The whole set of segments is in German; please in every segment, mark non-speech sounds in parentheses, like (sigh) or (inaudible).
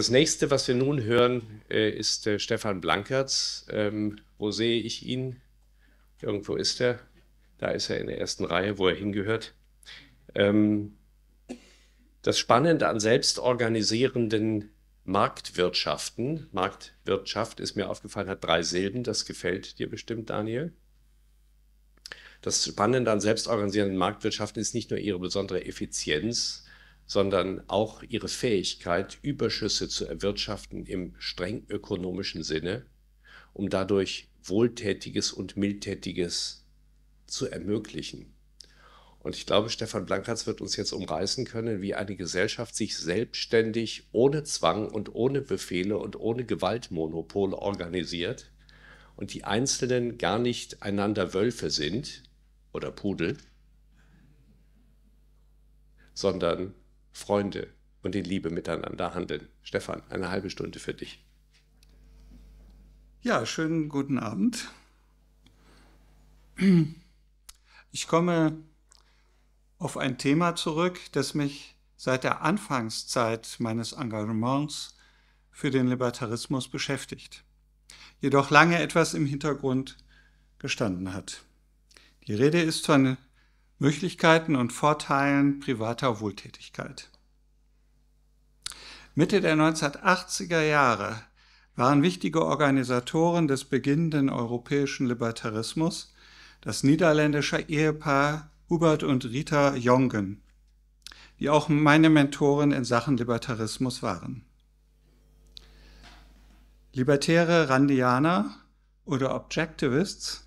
Das nächste, was wir nun hören, äh, ist äh, Stefan Blankertz. Ähm, wo sehe ich ihn? Irgendwo ist er. Da ist er in der ersten Reihe, wo er hingehört. Ähm, das Spannende an selbstorganisierenden Marktwirtschaften, Marktwirtschaft ist mir aufgefallen, hat drei Silben, das gefällt dir bestimmt, Daniel. Das Spannende an selbstorganisierenden Marktwirtschaften ist nicht nur ihre besondere Effizienz, sondern auch ihre Fähigkeit, Überschüsse zu erwirtschaften im streng ökonomischen Sinne, um dadurch Wohltätiges und Mildtätiges zu ermöglichen. Und ich glaube, Stefan Blankertz wird uns jetzt umreißen können, wie eine Gesellschaft sich selbstständig, ohne Zwang und ohne Befehle und ohne Gewaltmonopole organisiert und die Einzelnen gar nicht einander Wölfe sind oder Pudel, sondern Freunde und in Liebe miteinander handeln. Stefan, eine halbe Stunde für dich. Ja, schönen guten Abend. Ich komme auf ein Thema zurück, das mich seit der Anfangszeit meines Engagements für den Libertarismus beschäftigt, jedoch lange etwas im Hintergrund gestanden hat. Die Rede ist von Möglichkeiten und Vorteilen privater Wohltätigkeit. Mitte der 1980er Jahre waren wichtige Organisatoren des beginnenden europäischen Libertarismus das niederländische Ehepaar Hubert und Rita Jongen, die auch meine Mentoren in Sachen Libertarismus waren. Libertäre Randianer oder Objectivists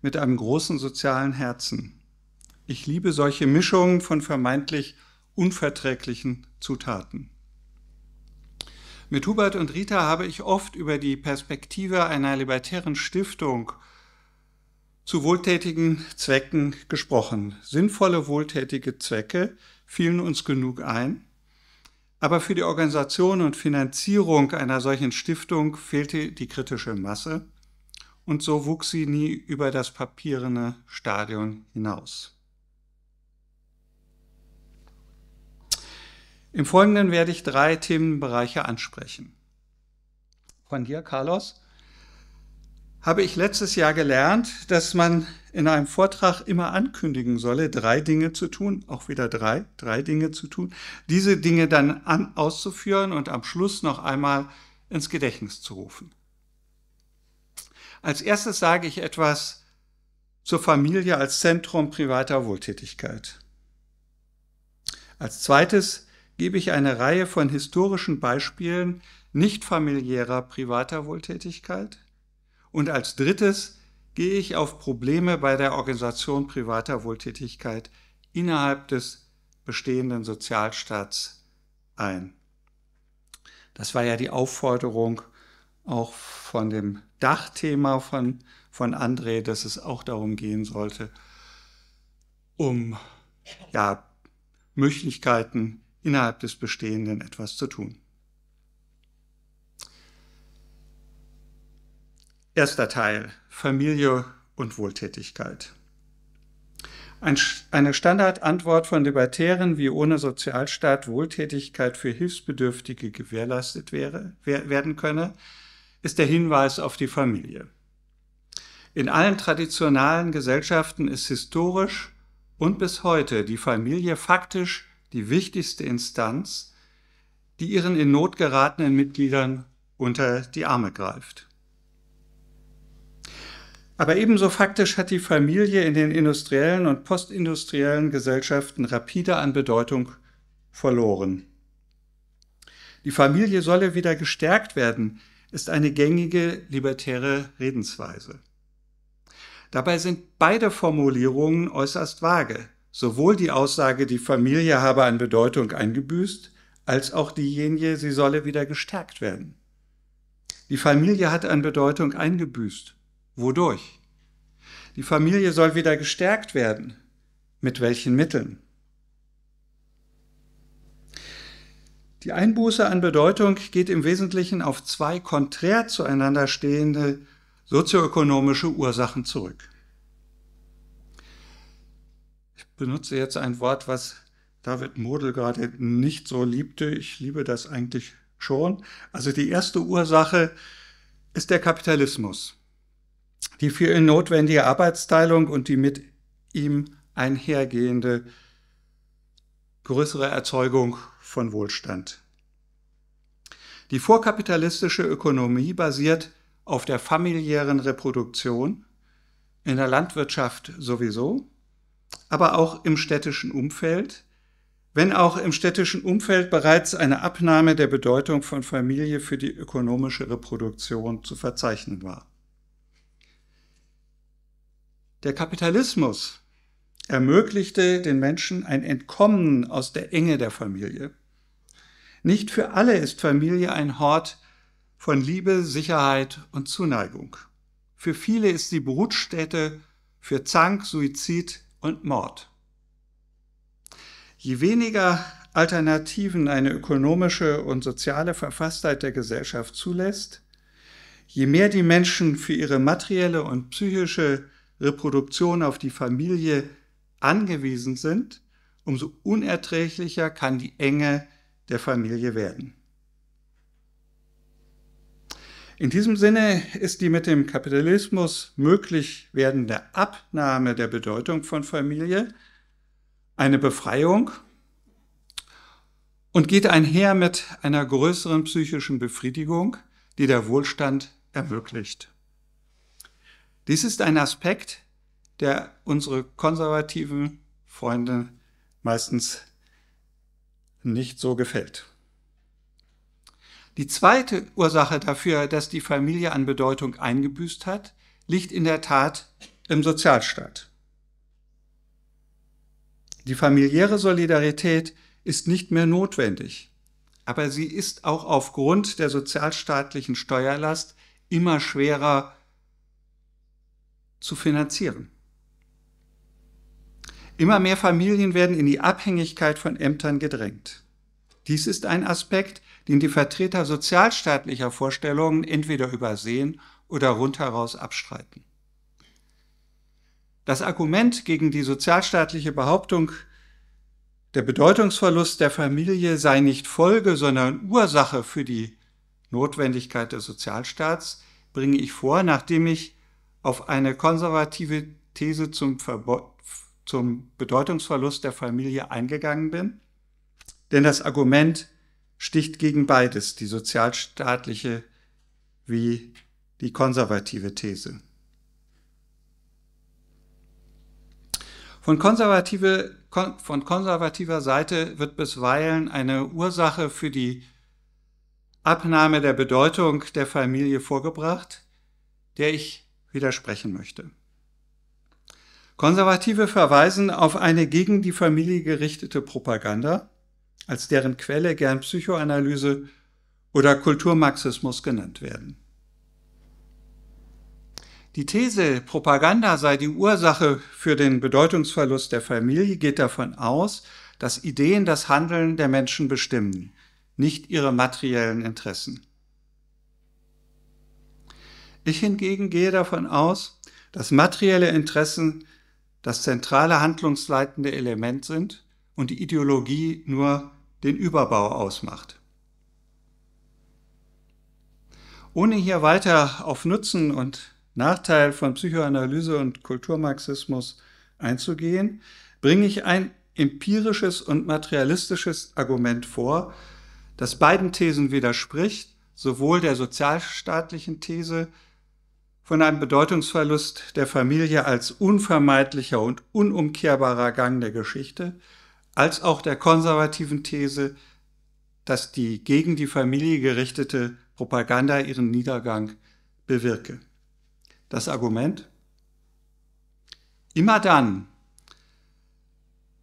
mit einem großen sozialen Herzen – ich liebe solche Mischungen von vermeintlich unverträglichen Zutaten. Mit Hubert und Rita habe ich oft über die Perspektive einer libertären Stiftung zu wohltätigen Zwecken gesprochen. Sinnvolle wohltätige Zwecke fielen uns genug ein, aber für die Organisation und Finanzierung einer solchen Stiftung fehlte die kritische Masse und so wuchs sie nie über das papierene Stadion hinaus. Im Folgenden werde ich drei Themenbereiche ansprechen. Von dir, Carlos, habe ich letztes Jahr gelernt, dass man in einem Vortrag immer ankündigen solle, drei Dinge zu tun, auch wieder drei, drei Dinge zu tun, diese Dinge dann an, auszuführen und am Schluss noch einmal ins Gedächtnis zu rufen. Als erstes sage ich etwas zur Familie als Zentrum privater Wohltätigkeit. Als zweites gebe ich eine Reihe von historischen Beispielen nicht familiärer privater Wohltätigkeit. Und als drittes gehe ich auf Probleme bei der Organisation privater Wohltätigkeit innerhalb des bestehenden Sozialstaats ein. Das war ja die Aufforderung auch von dem Dachthema von, von André, dass es auch darum gehen sollte, um ja, Möglichkeiten innerhalb des Bestehenden etwas zu tun. Erster Teil, Familie und Wohltätigkeit. Eine Standardantwort von Libertären, wie ohne Sozialstaat Wohltätigkeit für Hilfsbedürftige gewährleistet wäre, werden könne, ist der Hinweis auf die Familie. In allen traditionalen Gesellschaften ist historisch und bis heute die Familie faktisch die wichtigste Instanz, die ihren in Not geratenen Mitgliedern unter die Arme greift. Aber ebenso faktisch hat die Familie in den industriellen und postindustriellen Gesellschaften rapide an Bedeutung verloren. Die Familie solle wieder gestärkt werden, ist eine gängige libertäre Redensweise. Dabei sind beide Formulierungen äußerst vage sowohl die Aussage, die Familie habe an Bedeutung eingebüßt, als auch diejenige, sie solle wieder gestärkt werden. Die Familie hat an Bedeutung eingebüßt. Wodurch? Die Familie soll wieder gestärkt werden. Mit welchen Mitteln? Die Einbuße an Bedeutung geht im Wesentlichen auf zwei konträr zueinander stehende sozioökonomische Ursachen zurück benutze jetzt ein Wort, was David Model gerade nicht so liebte. Ich liebe das eigentlich schon. Also die erste Ursache ist der Kapitalismus. Die für ihn notwendige Arbeitsteilung und die mit ihm einhergehende größere Erzeugung von Wohlstand. Die vorkapitalistische Ökonomie basiert auf der familiären Reproduktion, in der Landwirtschaft sowieso aber auch im städtischen Umfeld, wenn auch im städtischen Umfeld bereits eine Abnahme der Bedeutung von Familie für die ökonomische Reproduktion zu verzeichnen war. Der Kapitalismus ermöglichte den Menschen ein Entkommen aus der Enge der Familie. Nicht für alle ist Familie ein Hort von Liebe, Sicherheit und Zuneigung. Für viele ist sie Brutstätte für Zank, Suizid, und Mord. Je weniger Alternativen eine ökonomische und soziale Verfasstheit der Gesellschaft zulässt, je mehr die Menschen für ihre materielle und psychische Reproduktion auf die Familie angewiesen sind, umso unerträglicher kann die Enge der Familie werden. In diesem Sinne ist die mit dem Kapitalismus möglich werdende Abnahme der Bedeutung von Familie eine Befreiung und geht einher mit einer größeren psychischen Befriedigung, die der Wohlstand ermöglicht. Dies ist ein Aspekt, der unsere konservativen Freunde meistens nicht so gefällt. Die zweite Ursache dafür, dass die Familie an Bedeutung eingebüßt hat, liegt in der Tat im Sozialstaat. Die familiäre Solidarität ist nicht mehr notwendig, aber sie ist auch aufgrund der sozialstaatlichen Steuerlast immer schwerer zu finanzieren. Immer mehr Familien werden in die Abhängigkeit von Ämtern gedrängt. Dies ist ein Aspekt, den die Vertreter sozialstaatlicher Vorstellungen entweder übersehen oder rundheraus abstreiten. Das Argument gegen die sozialstaatliche Behauptung, der Bedeutungsverlust der Familie sei nicht Folge, sondern Ursache für die Notwendigkeit des Sozialstaats, bringe ich vor, nachdem ich auf eine konservative These zum, Verbo zum Bedeutungsverlust der Familie eingegangen bin. Denn das Argument sticht gegen beides, die sozialstaatliche wie die konservative These. Von, konservative, von konservativer Seite wird bisweilen eine Ursache für die Abnahme der Bedeutung der Familie vorgebracht, der ich widersprechen möchte. Konservative verweisen auf eine gegen die Familie gerichtete Propaganda, als deren Quelle gern Psychoanalyse oder Kulturmarxismus genannt werden. Die These, Propaganda sei die Ursache für den Bedeutungsverlust der Familie, geht davon aus, dass Ideen das Handeln der Menschen bestimmen, nicht ihre materiellen Interessen. Ich hingegen gehe davon aus, dass materielle Interessen das zentrale handlungsleitende Element sind und die Ideologie nur den Überbau ausmacht. Ohne hier weiter auf Nutzen und Nachteil von Psychoanalyse und Kulturmarxismus einzugehen, bringe ich ein empirisches und materialistisches Argument vor, das beiden Thesen widerspricht, sowohl der sozialstaatlichen These von einem Bedeutungsverlust der Familie als unvermeidlicher und unumkehrbarer Gang der Geschichte, als auch der konservativen These, dass die gegen die Familie gerichtete Propaganda ihren Niedergang bewirke. Das Argument? Immer dann,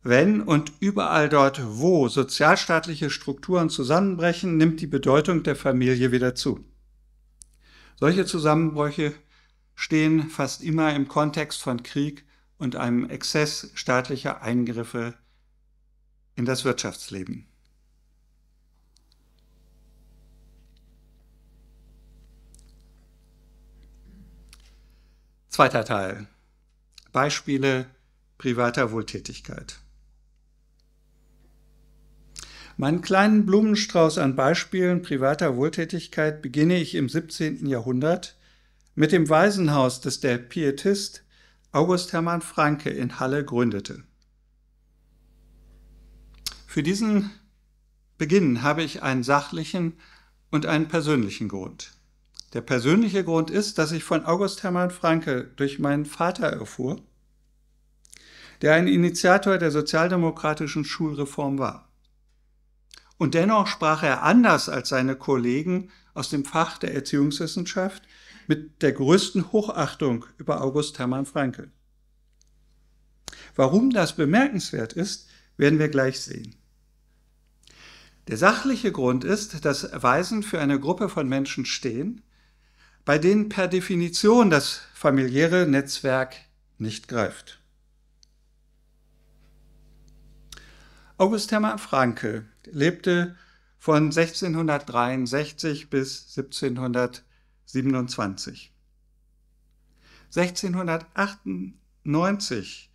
wenn und überall dort, wo sozialstaatliche Strukturen zusammenbrechen, nimmt die Bedeutung der Familie wieder zu. Solche Zusammenbrüche stehen fast immer im Kontext von Krieg und einem Exzess staatlicher Eingriffe in das Wirtschaftsleben. Zweiter Teil. Beispiele privater Wohltätigkeit. Meinen kleinen Blumenstrauß an Beispielen privater Wohltätigkeit beginne ich im 17. Jahrhundert mit dem Waisenhaus, das der Pietist August Hermann Franke in Halle gründete. Für diesen Beginn habe ich einen sachlichen und einen persönlichen Grund. Der persönliche Grund ist, dass ich von August Hermann Franke durch meinen Vater erfuhr, der ein Initiator der sozialdemokratischen Schulreform war. Und dennoch sprach er anders als seine Kollegen aus dem Fach der Erziehungswissenschaft mit der größten Hochachtung über August Hermann Frankel. Warum das bemerkenswert ist, werden wir gleich sehen. Der sachliche Grund ist, dass Waisen für eine Gruppe von Menschen stehen, bei denen per Definition das familiäre Netzwerk nicht greift. August Hermann Franke lebte von 1663 bis 1727. 1698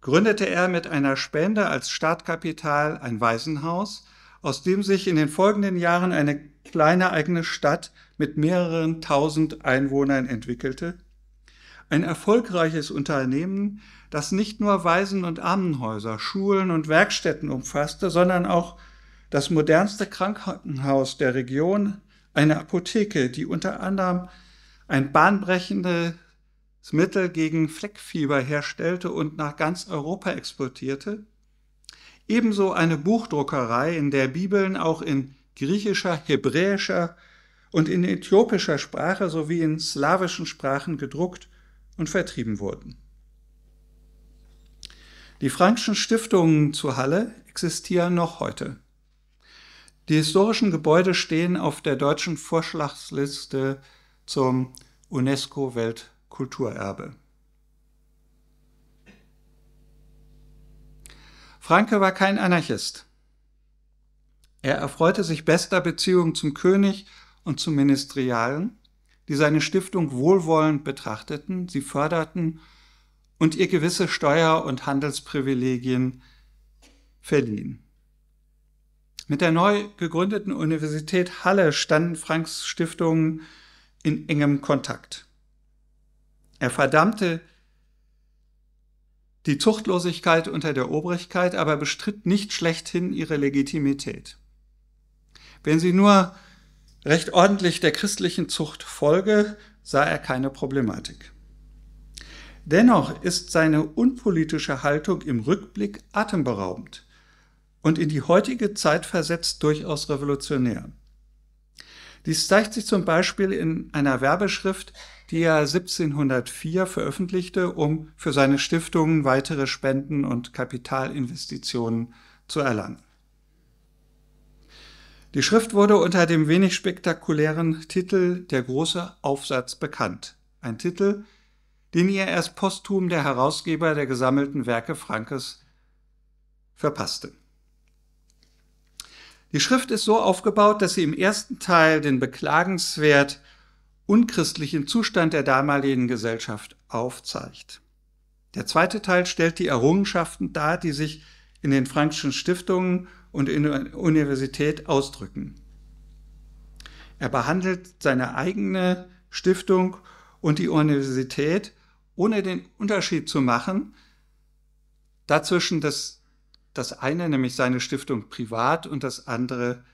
gründete er mit einer Spende als Startkapital ein Waisenhaus aus dem sich in den folgenden Jahren eine kleine eigene Stadt mit mehreren tausend Einwohnern entwickelte. Ein erfolgreiches Unternehmen, das nicht nur Waisen- und Armenhäuser, Schulen und Werkstätten umfasste, sondern auch das modernste Krankenhaus der Region, eine Apotheke, die unter anderem ein bahnbrechendes Mittel gegen Fleckfieber herstellte und nach ganz Europa exportierte, ebenso eine Buchdruckerei, in der Bibeln auch in griechischer, hebräischer und in äthiopischer Sprache sowie in slawischen Sprachen gedruckt und vertrieben wurden. Die Frankschen Stiftungen zu Halle existieren noch heute. Die historischen Gebäude stehen auf der deutschen Vorschlagsliste zum UNESCO-Weltkulturerbe. Franke war kein Anarchist. Er erfreute sich bester Beziehungen zum König und zu Ministerialen, die seine Stiftung wohlwollend betrachteten, sie förderten und ihr gewisse Steuer- und Handelsprivilegien verliehen. Mit der neu gegründeten Universität Halle standen Franks Stiftungen in engem Kontakt. Er verdammte die Zuchtlosigkeit unter der Obrigkeit aber bestritt nicht schlechthin ihre Legitimität. Wenn sie nur recht ordentlich der christlichen Zucht folge, sah er keine Problematik. Dennoch ist seine unpolitische Haltung im Rückblick atemberaubend und in die heutige Zeit versetzt durchaus revolutionär. Dies zeigt sich zum Beispiel in einer Werbeschrift, die er 1704 veröffentlichte, um für seine Stiftungen weitere Spenden und Kapitalinvestitionen zu erlangen. Die Schrift wurde unter dem wenig spektakulären Titel Der große Aufsatz bekannt, ein Titel, den ihr erst posthum der Herausgeber der gesammelten Werke Frankes verpasste. Die Schrift ist so aufgebaut, dass sie im ersten Teil den beklagenswert unchristlichen Zustand der damaligen Gesellschaft aufzeigt. Der zweite Teil stellt die Errungenschaften dar, die sich in den Frankschen Stiftungen und in der Universität ausdrücken. Er behandelt seine eigene Stiftung und die Universität, ohne den Unterschied zu machen, dazwischen dass das eine, nämlich seine Stiftung privat und das andere,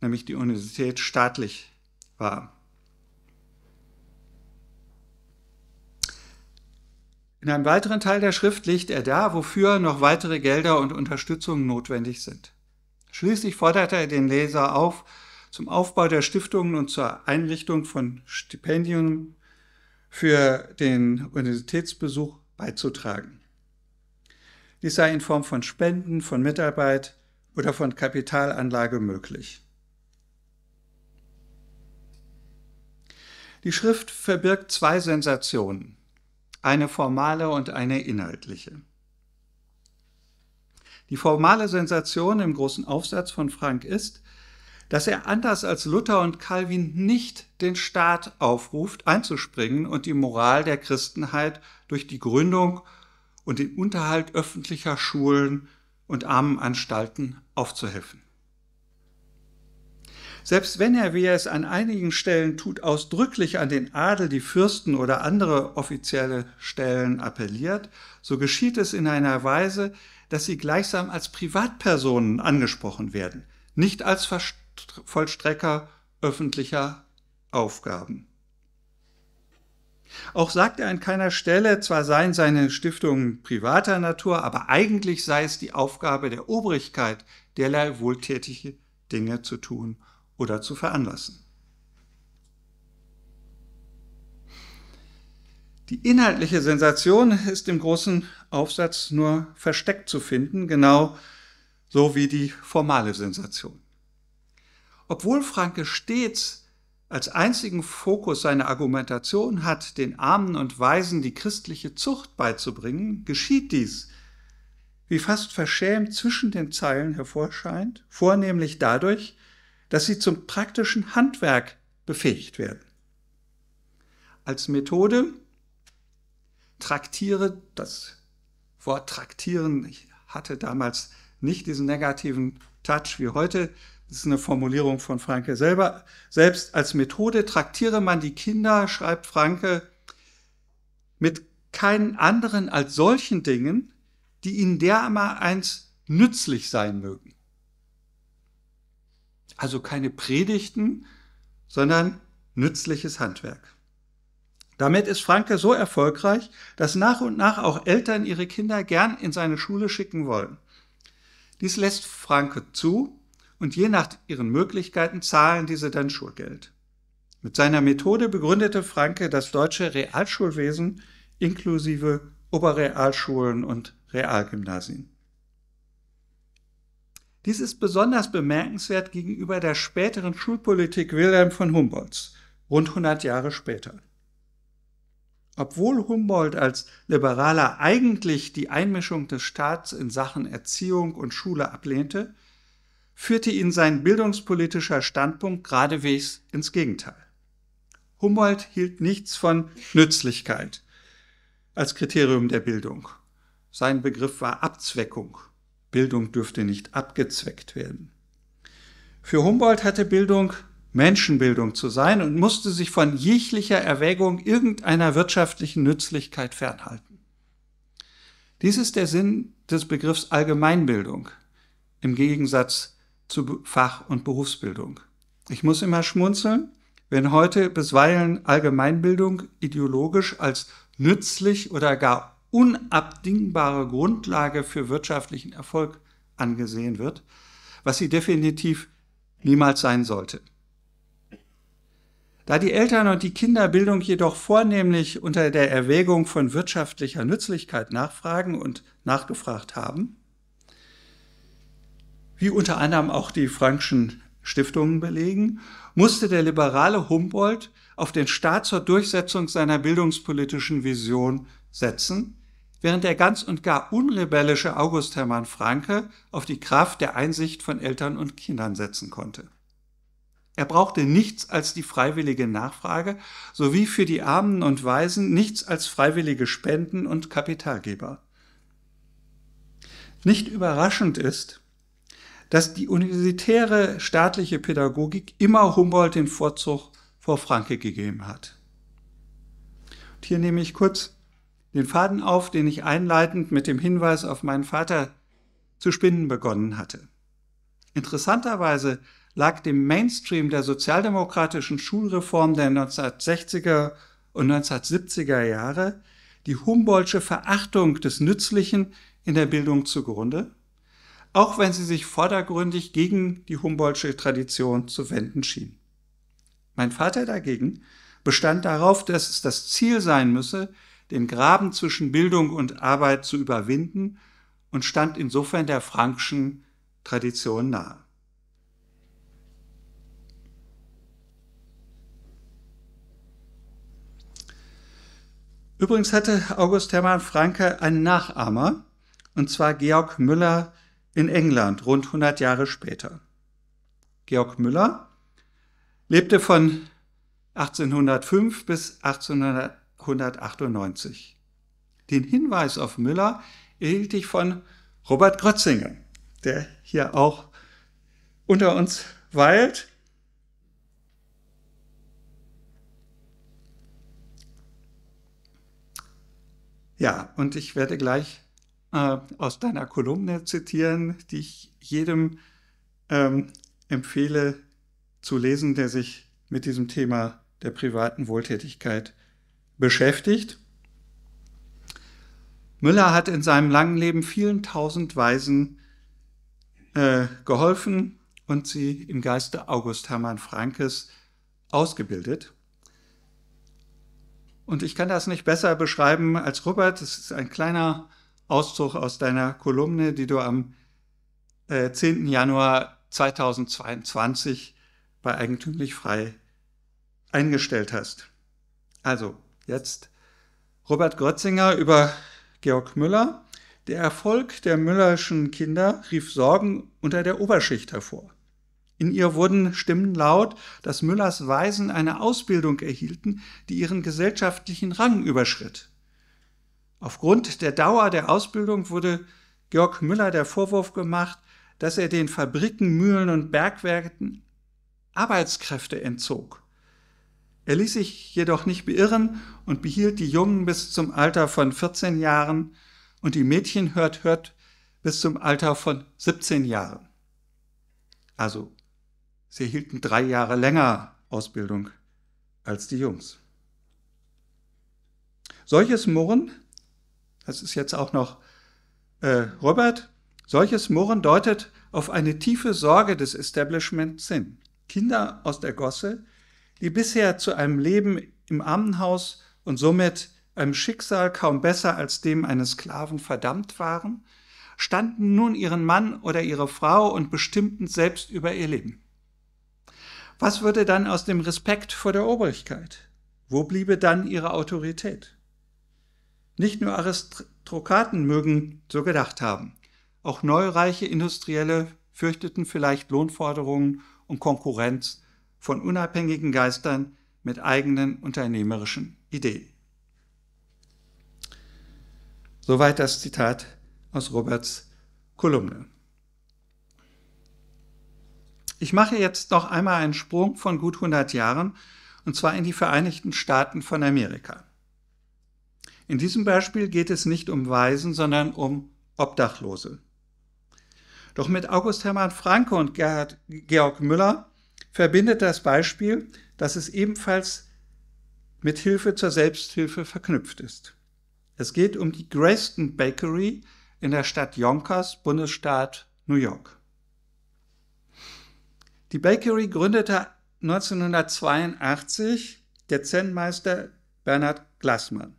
nämlich die Universität staatlich war. In einem weiteren Teil der Schrift legt er dar, wofür noch weitere Gelder und Unterstützung notwendig sind. Schließlich fordert er den Leser auf, zum Aufbau der Stiftungen und zur Einrichtung von Stipendien für den Universitätsbesuch beizutragen. Dies sei in Form von Spenden, von Mitarbeit oder von Kapitalanlage möglich. Die Schrift verbirgt zwei Sensationen eine formale und eine inhaltliche. Die formale Sensation im großen Aufsatz von Frank ist, dass er anders als Luther und Calvin nicht den Staat aufruft, einzuspringen und die Moral der Christenheit durch die Gründung und den Unterhalt öffentlicher Schulen und Armenanstalten aufzuhelfen. Selbst wenn er, wie er es an einigen Stellen tut, ausdrücklich an den Adel, die Fürsten oder andere offizielle Stellen appelliert, so geschieht es in einer Weise, dass sie gleichsam als Privatpersonen angesprochen werden, nicht als Vollstrecker öffentlicher Aufgaben. Auch sagt er an keiner Stelle, zwar seien seine Stiftungen privater Natur, aber eigentlich sei es die Aufgabe der Obrigkeit, derlei wohltätige Dinge zu tun oder zu veranlassen. Die inhaltliche Sensation ist im großen Aufsatz nur versteckt zu finden, genau so wie die formale Sensation. Obwohl Franke stets als einzigen Fokus seiner Argumentation hat, den Armen und Weisen die christliche Zucht beizubringen, geschieht dies, wie fast verschämt zwischen den Zeilen hervorscheint, vornehmlich dadurch, dass sie zum praktischen Handwerk befähigt werden. Als Methode traktiere, das Wort traktieren ich hatte damals nicht diesen negativen Touch wie heute. Das ist eine Formulierung von Franke selber. Selbst als Methode traktiere man die Kinder, schreibt Franke, mit keinen anderen als solchen Dingen, die ihnen dermal eins nützlich sein mögen also keine Predigten, sondern nützliches Handwerk. Damit ist Franke so erfolgreich, dass nach und nach auch Eltern ihre Kinder gern in seine Schule schicken wollen. Dies lässt Franke zu und je nach ihren Möglichkeiten zahlen diese dann Schulgeld. Mit seiner Methode begründete Franke das deutsche Realschulwesen inklusive Oberrealschulen und Realgymnasien. Dies ist besonders bemerkenswert gegenüber der späteren Schulpolitik Wilhelm von Humboldts, rund 100 Jahre später. Obwohl Humboldt als Liberaler eigentlich die Einmischung des Staats in Sachen Erziehung und Schule ablehnte, führte ihn sein bildungspolitischer Standpunkt geradewegs ins Gegenteil. Humboldt hielt nichts von Nützlichkeit als Kriterium der Bildung. Sein Begriff war Abzweckung Bildung dürfte nicht abgezweckt werden. Für Humboldt hatte Bildung Menschenbildung zu sein und musste sich von jeglicher Erwägung irgendeiner wirtschaftlichen Nützlichkeit fernhalten. Dies ist der Sinn des Begriffs Allgemeinbildung im Gegensatz zu Fach- und Berufsbildung. Ich muss immer schmunzeln, wenn heute bisweilen Allgemeinbildung ideologisch als nützlich oder gar unabdingbare Grundlage für wirtschaftlichen Erfolg angesehen wird, was sie definitiv niemals sein sollte. Da die Eltern und die Kinderbildung jedoch vornehmlich unter der Erwägung von wirtschaftlicher Nützlichkeit nachfragen und nachgefragt haben, wie unter anderem auch die Frankschen Stiftungen belegen, musste der liberale Humboldt auf den Staat zur Durchsetzung seiner bildungspolitischen Vision setzen, während der ganz und gar unrebellische August Hermann Franke auf die Kraft der Einsicht von Eltern und Kindern setzen konnte. Er brauchte nichts als die freiwillige Nachfrage sowie für die Armen und Weisen nichts als freiwillige Spenden und Kapitalgeber. Nicht überraschend ist, dass die universitäre staatliche Pädagogik immer Humboldt den Vorzug vor Franke gegeben hat. Und hier nehme ich kurz den Faden auf, den ich einleitend mit dem Hinweis auf meinen Vater zu spinnen begonnen hatte. Interessanterweise lag dem Mainstream der sozialdemokratischen Schulreform der 1960er und 1970er Jahre die Humboldtsche Verachtung des Nützlichen in der Bildung zugrunde, auch wenn sie sich vordergründig gegen die Humboldtsche Tradition zu wenden schien. Mein Vater dagegen bestand darauf, dass es das Ziel sein müsse, den Graben zwischen Bildung und Arbeit zu überwinden und stand insofern der Frankschen Tradition nahe. Übrigens hatte August Hermann Franke einen Nachahmer, und zwar Georg Müller in England rund 100 Jahre später. Georg Müller lebte von 1805 bis 1800 198. Den Hinweis auf Müller erhielt ich von Robert Grötzinger, der hier auch unter uns weilt. Ja, und ich werde gleich äh, aus deiner Kolumne zitieren, die ich jedem ähm, empfehle zu lesen, der sich mit diesem Thema der privaten Wohltätigkeit beschäftigt. Müller hat in seinem langen Leben vielen tausend Weisen äh, geholfen und sie im Geiste August Hermann Frankes ausgebildet. Und ich kann das nicht besser beschreiben als Robert. Das ist ein kleiner Auszug aus deiner Kolumne, die du am äh, 10. Januar 2022 bei Eigentümlich Frei eingestellt hast. Also, jetzt Robert Grötzinger über Georg Müller. Der Erfolg der Müllerschen Kinder rief Sorgen unter der Oberschicht hervor. In ihr wurden Stimmen laut, dass Müllers Waisen eine Ausbildung erhielten, die ihren gesellschaftlichen Rang überschritt. Aufgrund der Dauer der Ausbildung wurde Georg Müller der Vorwurf gemacht, dass er den Fabriken, Mühlen und Bergwerken Arbeitskräfte entzog. Er ließ sich jedoch nicht beirren und behielt die Jungen bis zum Alter von 14 Jahren und die Mädchen hört hört bis zum Alter von 17 Jahren. Also, sie erhielten drei Jahre länger Ausbildung als die Jungs. Solches Murren, das ist jetzt auch noch äh, Robert, solches Murren deutet auf eine tiefe Sorge des Establishments hin. Kinder aus der Gosse die bisher zu einem Leben im Armenhaus und somit einem Schicksal kaum besser als dem eines Sklaven verdammt waren, standen nun ihren Mann oder ihre Frau und bestimmten selbst über ihr Leben. Was würde dann aus dem Respekt vor der Obrigkeit? Wo bliebe dann ihre Autorität? Nicht nur Aristokraten mögen so gedacht haben. Auch neureiche Industrielle fürchteten vielleicht Lohnforderungen und Konkurrenz von unabhängigen Geistern mit eigenen unternehmerischen Ideen. Soweit das Zitat aus Roberts Kolumne. Ich mache jetzt noch einmal einen Sprung von gut 100 Jahren, und zwar in die Vereinigten Staaten von Amerika. In diesem Beispiel geht es nicht um Waisen, sondern um Obdachlose. Doch mit August Hermann Franke und Gerhard, Georg Müller verbindet das Beispiel, dass es ebenfalls mit Hilfe zur Selbsthilfe verknüpft ist. Es geht um die Grayston Bakery in der Stadt Yonkers, Bundesstaat New York. Die Bakery gründete 1982 der Zen-Meister Bernhard Glassmann.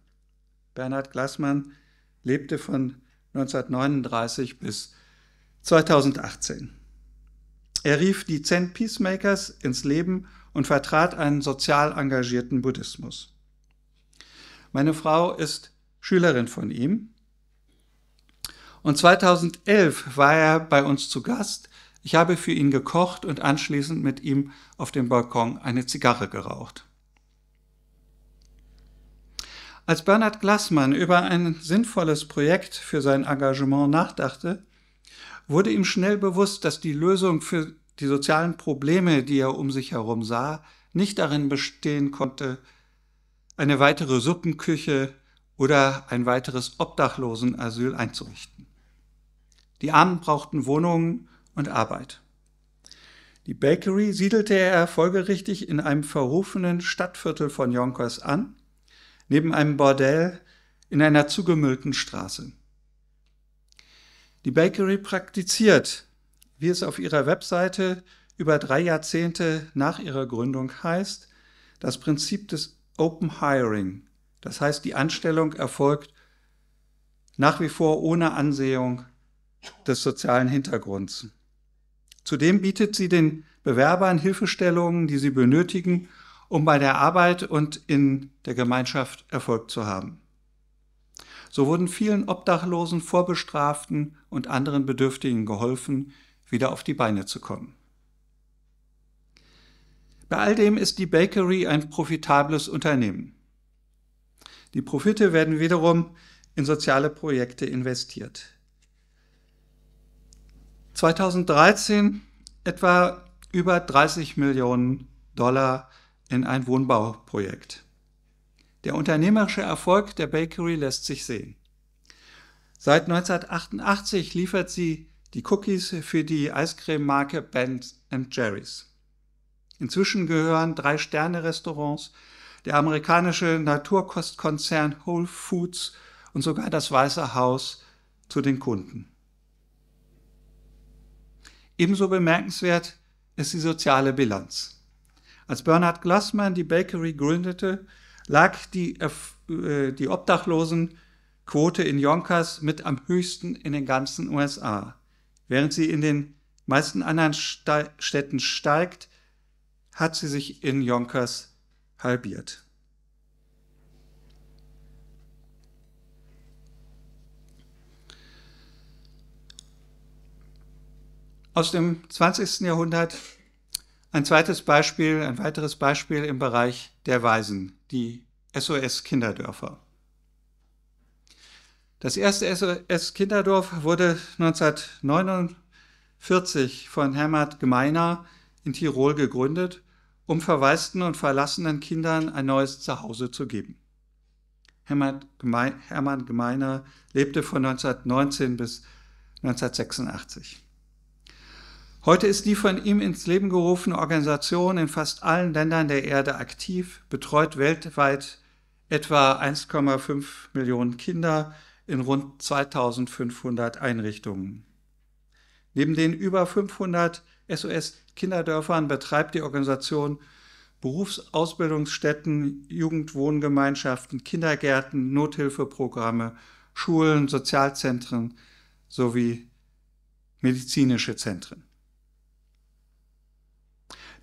Bernhard Glassmann lebte von 1939 bis 2018. Er rief die Zen Peacemakers ins Leben und vertrat einen sozial engagierten Buddhismus. Meine Frau ist Schülerin von ihm. Und 2011 war er bei uns zu Gast. Ich habe für ihn gekocht und anschließend mit ihm auf dem Balkon eine Zigarre geraucht. Als Bernhard Glassmann über ein sinnvolles Projekt für sein Engagement nachdachte, wurde ihm schnell bewusst, dass die Lösung für die sozialen Probleme, die er um sich herum sah, nicht darin bestehen konnte, eine weitere Suppenküche oder ein weiteres Obdachlosenasyl einzurichten. Die Armen brauchten Wohnungen und Arbeit. Die Bakery siedelte er folgerichtig in einem verrufenen Stadtviertel von Yonkers an, neben einem Bordell in einer zugemüllten Straße. Die Bakery praktiziert, wie es auf ihrer Webseite über drei Jahrzehnte nach ihrer Gründung heißt, das Prinzip des Open Hiring. Das heißt, die Anstellung erfolgt nach wie vor ohne Ansehung des sozialen Hintergrunds. Zudem bietet sie den Bewerbern Hilfestellungen, die sie benötigen, um bei der Arbeit und in der Gemeinschaft Erfolg zu haben. So wurden vielen Obdachlosen, Vorbestraften und anderen Bedürftigen geholfen, wieder auf die Beine zu kommen. Bei all dem ist die Bakery ein profitables Unternehmen. Die Profite werden wiederum in soziale Projekte investiert. 2013 etwa über 30 Millionen Dollar in ein Wohnbauprojekt. Der unternehmerische Erfolg der Bakery lässt sich sehen. Seit 1988 liefert sie die Cookies für die eiscreme Ben Jerry's. Inzwischen gehören drei Sterne-Restaurants, der amerikanische Naturkostkonzern Whole Foods und sogar das Weiße Haus zu den Kunden. Ebenso bemerkenswert ist die soziale Bilanz. Als Bernard Glassman die Bakery gründete, lag die, äh, die Obdachlosenquote in Yonkers mit am höchsten in den ganzen USA. Während sie in den meisten anderen Ste Städten steigt, hat sie sich in Yonkers halbiert. Aus dem 20. Jahrhundert ein zweites Beispiel, ein weiteres Beispiel im Bereich der Waisen, die SOS Kinderdörfer. Das erste SOS Kinderdorf wurde 1949 von Hermann Gemeiner in Tirol gegründet, um verwaisten und verlassenen Kindern ein neues Zuhause zu geben. Hermann Gemeiner lebte von 1919 bis 1986. Heute ist die von ihm ins Leben gerufene Organisation in fast allen Ländern der Erde aktiv, betreut weltweit etwa 1,5 Millionen Kinder in rund 2500 Einrichtungen. Neben den über 500 SOS-Kinderdörfern betreibt die Organisation Berufsausbildungsstätten, Jugendwohngemeinschaften, Kindergärten, Nothilfeprogramme, Schulen, Sozialzentren sowie medizinische Zentren.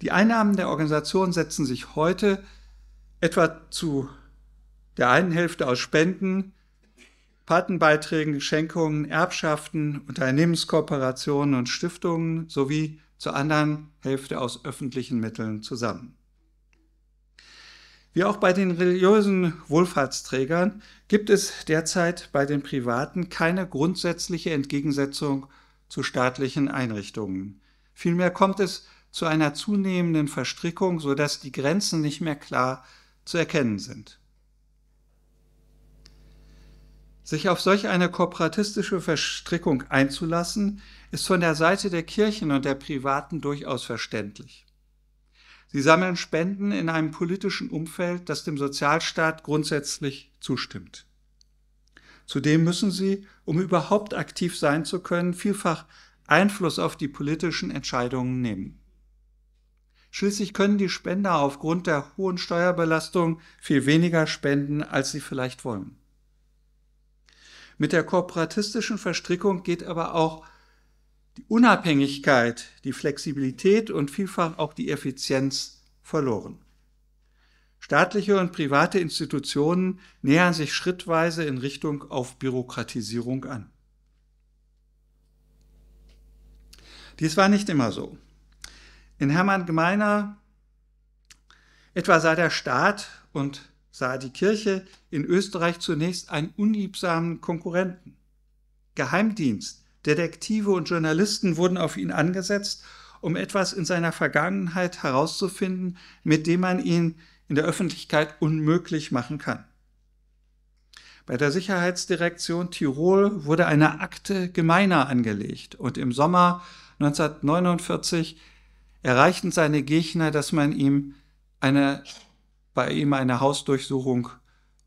Die Einnahmen der Organisation setzen sich heute etwa zu der einen Hälfte aus Spenden, Patenbeiträgen, Schenkungen, Erbschaften, Unternehmenskooperationen und Stiftungen sowie zur anderen Hälfte aus öffentlichen Mitteln zusammen. Wie auch bei den religiösen Wohlfahrtsträgern gibt es derzeit bei den Privaten keine grundsätzliche Entgegensetzung zu staatlichen Einrichtungen. Vielmehr kommt es zu einer zunehmenden Verstrickung, sodass die Grenzen nicht mehr klar zu erkennen sind. Sich auf solch eine korporatistische Verstrickung einzulassen, ist von der Seite der Kirchen und der Privaten durchaus verständlich. Sie sammeln Spenden in einem politischen Umfeld, das dem Sozialstaat grundsätzlich zustimmt. Zudem müssen sie, um überhaupt aktiv sein zu können, vielfach Einfluss auf die politischen Entscheidungen nehmen. Schließlich können die Spender aufgrund der hohen Steuerbelastung viel weniger spenden, als sie vielleicht wollen. Mit der korporatistischen Verstrickung geht aber auch die Unabhängigkeit, die Flexibilität und vielfach auch die Effizienz verloren. Staatliche und private Institutionen nähern sich schrittweise in Richtung auf Bürokratisierung an. Dies war nicht immer so. In Hermann Gemeiner etwa sah der Staat und sah die Kirche in Österreich zunächst einen unliebsamen Konkurrenten. Geheimdienst, Detektive und Journalisten wurden auf ihn angesetzt, um etwas in seiner Vergangenheit herauszufinden, mit dem man ihn in der Öffentlichkeit unmöglich machen kann. Bei der Sicherheitsdirektion Tirol wurde eine Akte gemeiner angelegt und im Sommer 1949 erreichten seine Gegner, dass man ihm eine, bei ihm eine Hausdurchsuchung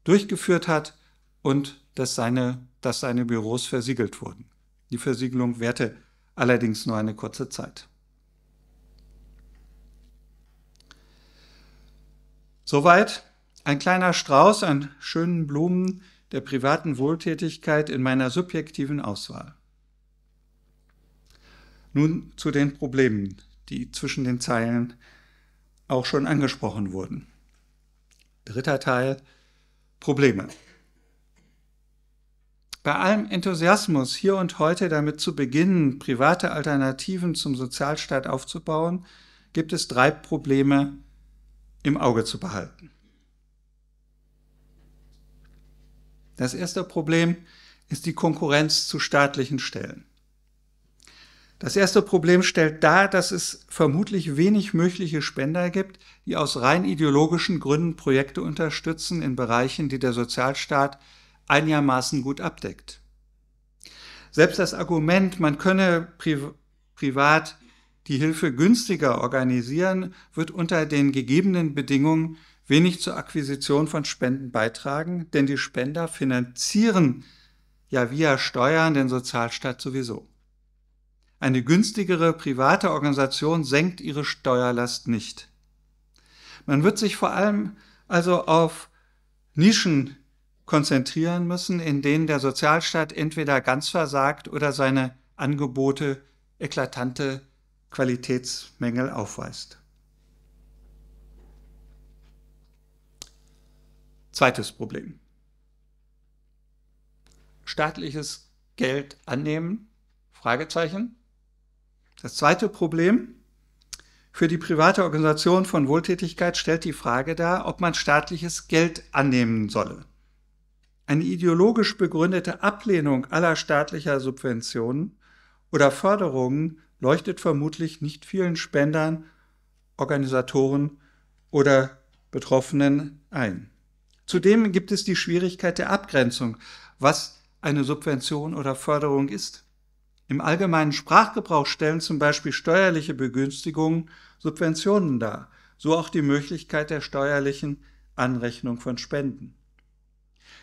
durchgeführt hat und dass seine, dass seine Büros versiegelt wurden. Die Versiegelung währte allerdings nur eine kurze Zeit. Soweit ein kleiner Strauß an schönen Blumen der privaten Wohltätigkeit in meiner subjektiven Auswahl. Nun zu den Problemen, die zwischen den Zeilen auch schon angesprochen wurden. Dritter Teil Probleme. Bei allem Enthusiasmus hier und heute damit zu beginnen, private Alternativen zum Sozialstaat aufzubauen, gibt es drei Probleme im Auge zu behalten. Das erste Problem ist die Konkurrenz zu staatlichen Stellen. Das erste Problem stellt dar, dass es vermutlich wenig mögliche Spender gibt, die aus rein ideologischen Gründen Projekte unterstützen in Bereichen, die der Sozialstaat einigermaßen gut abdeckt. Selbst das Argument, man könne priv privat die Hilfe günstiger organisieren, wird unter den gegebenen Bedingungen wenig zur Akquisition von Spenden beitragen, denn die Spender finanzieren ja via Steuern den Sozialstaat sowieso. Eine günstigere private Organisation senkt ihre Steuerlast nicht. Man wird sich vor allem also auf Nischen konzentrieren müssen, in denen der Sozialstaat entweder ganz versagt oder seine Angebote eklatante Qualitätsmängel aufweist. Zweites Problem. Staatliches Geld annehmen? Fragezeichen. Das zweite Problem für die private Organisation von Wohltätigkeit stellt die Frage dar, ob man staatliches Geld annehmen solle. Eine ideologisch begründete Ablehnung aller staatlicher Subventionen oder Förderungen leuchtet vermutlich nicht vielen Spendern, Organisatoren oder Betroffenen ein. Zudem gibt es die Schwierigkeit der Abgrenzung, was eine Subvention oder Förderung ist. Im allgemeinen Sprachgebrauch stellen zum Beispiel steuerliche Begünstigungen Subventionen dar, so auch die Möglichkeit der steuerlichen Anrechnung von Spenden.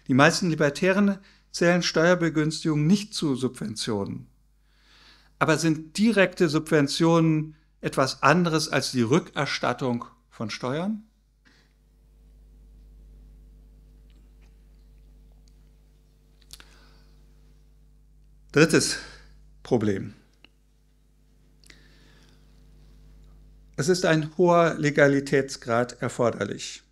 Die meisten Libertären zählen Steuerbegünstigungen nicht zu Subventionen. Aber sind direkte Subventionen etwas anderes als die Rückerstattung von Steuern? Drittes Problem. Es ist ein hoher Legalitätsgrad erforderlich.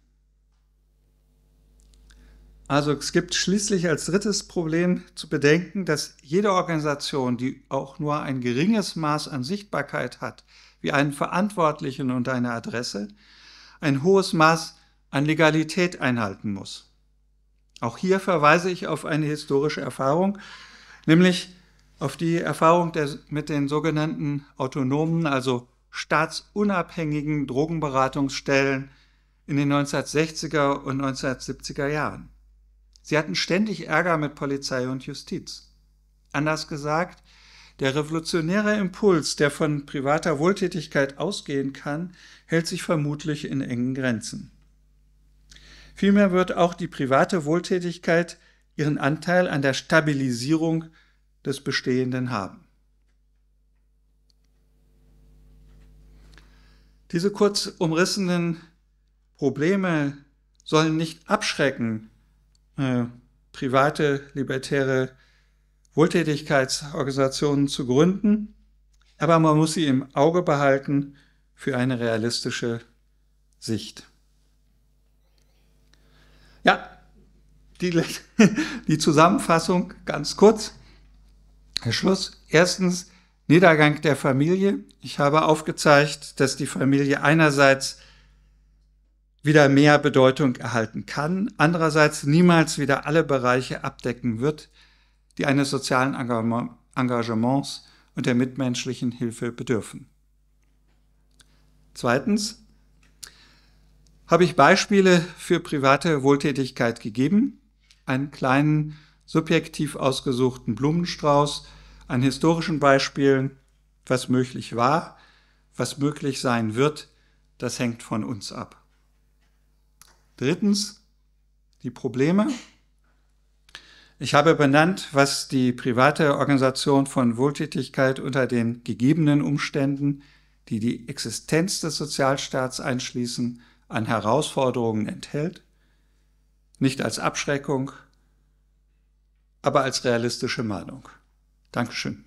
Also es gibt schließlich als drittes Problem zu bedenken, dass jede Organisation, die auch nur ein geringes Maß an Sichtbarkeit hat, wie einen Verantwortlichen und eine Adresse, ein hohes Maß an Legalität einhalten muss. Auch hier verweise ich auf eine historische Erfahrung, nämlich auf die Erfahrung der, mit den sogenannten autonomen, also staatsunabhängigen Drogenberatungsstellen in den 1960er und 1970er Jahren. Sie hatten ständig Ärger mit Polizei und Justiz. Anders gesagt, der revolutionäre Impuls, der von privater Wohltätigkeit ausgehen kann, hält sich vermutlich in engen Grenzen. Vielmehr wird auch die private Wohltätigkeit ihren Anteil an der Stabilisierung des Bestehenden haben. Diese kurz umrissenen Probleme sollen nicht abschrecken, äh, private libertäre Wohltätigkeitsorganisationen zu gründen, aber man muss sie im Auge behalten für eine realistische Sicht. Ja, die, (laughs) die Zusammenfassung ganz kurz. Herr Schluss. Erstens Niedergang der Familie. Ich habe aufgezeigt, dass die Familie einerseits wieder mehr Bedeutung erhalten kann, andererseits niemals wieder alle Bereiche abdecken wird, die eines sozialen Engagements und der mitmenschlichen Hilfe bedürfen. Zweitens habe ich Beispiele für private Wohltätigkeit gegeben, einen kleinen subjektiv ausgesuchten Blumenstrauß an historischen Beispielen, was möglich war, was möglich sein wird, das hängt von uns ab. Drittens, die Probleme. Ich habe benannt, was die private Organisation von Wohltätigkeit unter den gegebenen Umständen, die die Existenz des Sozialstaats einschließen, an Herausforderungen enthält. Nicht als Abschreckung, aber als realistische Mahnung. Dankeschön.